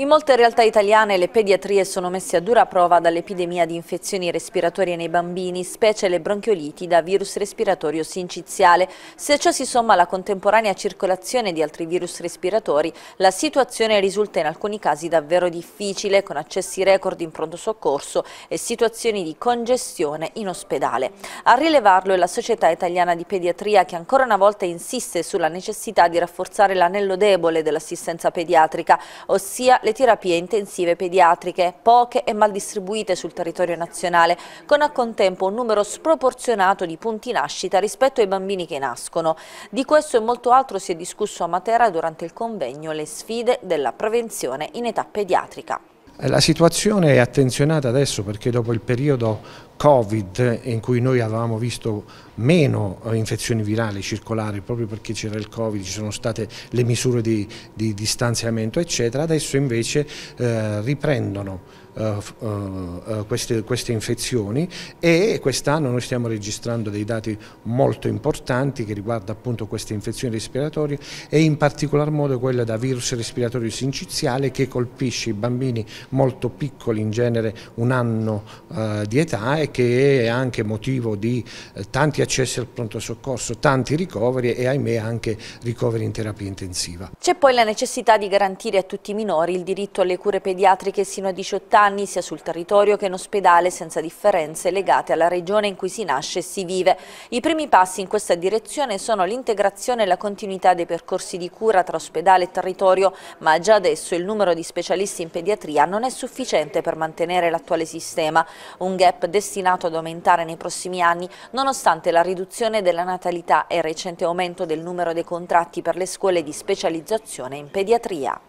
In molte realtà italiane le pediatrie sono messe a dura prova dall'epidemia di infezioni respiratorie nei bambini, specie le bronchioliti da virus respiratorio sinciziale. Se ciò si somma alla contemporanea circolazione di altri virus respiratori, la situazione risulta in alcuni casi davvero difficile, con accessi record in pronto soccorso e situazioni di congestione in ospedale. A rilevarlo è la Società Italiana di Pediatria che ancora una volta insiste sulla necessità di rafforzare l'anello debole dell'assistenza pediatrica, ossia le terapie intensive pediatriche, poche e mal distribuite sul territorio nazionale, con al contempo un numero sproporzionato di punti nascita rispetto ai bambini che nascono. Di questo e molto altro si è discusso a Matera durante il convegno Le sfide della prevenzione in età pediatrica. Eh, la situazione è attenzionata adesso perché dopo il periodo Covid in cui noi avevamo visto meno eh, infezioni virali circolare proprio perché c'era il Covid, ci sono state le misure di, di distanziamento eccetera, adesso invece eh, riprendono eh, eh queste, queste infezioni e quest'anno noi stiamo registrando dei dati molto importanti che riguardano appunto queste infezioni respiratorie e in particolar modo quella da virus respiratorio sinciziale che colpisce i bambini molto piccoli, in genere un anno eh, di età e che è anche motivo di eh, tanti accessi al pronto soccorso, tanti ricoveri e ahimè anche ricoveri in terapia intensiva. C'è poi la necessità di garantire a tutti i minori il diritto alle cure pediatriche sino a 18 anni, sia sul territorio che in ospedale, senza differenze legate alla regione in cui si nasce e si vive. I primi passi in questa direzione sono l'integrazione e la continuità dei percorsi di cura tra ospedale e territorio, ma già adesso il numero di specialisti in pediatria non non è sufficiente per mantenere l'attuale sistema, un gap destinato ad aumentare nei prossimi anni nonostante la riduzione della natalità e il recente aumento del numero dei contratti per le scuole di specializzazione in pediatria.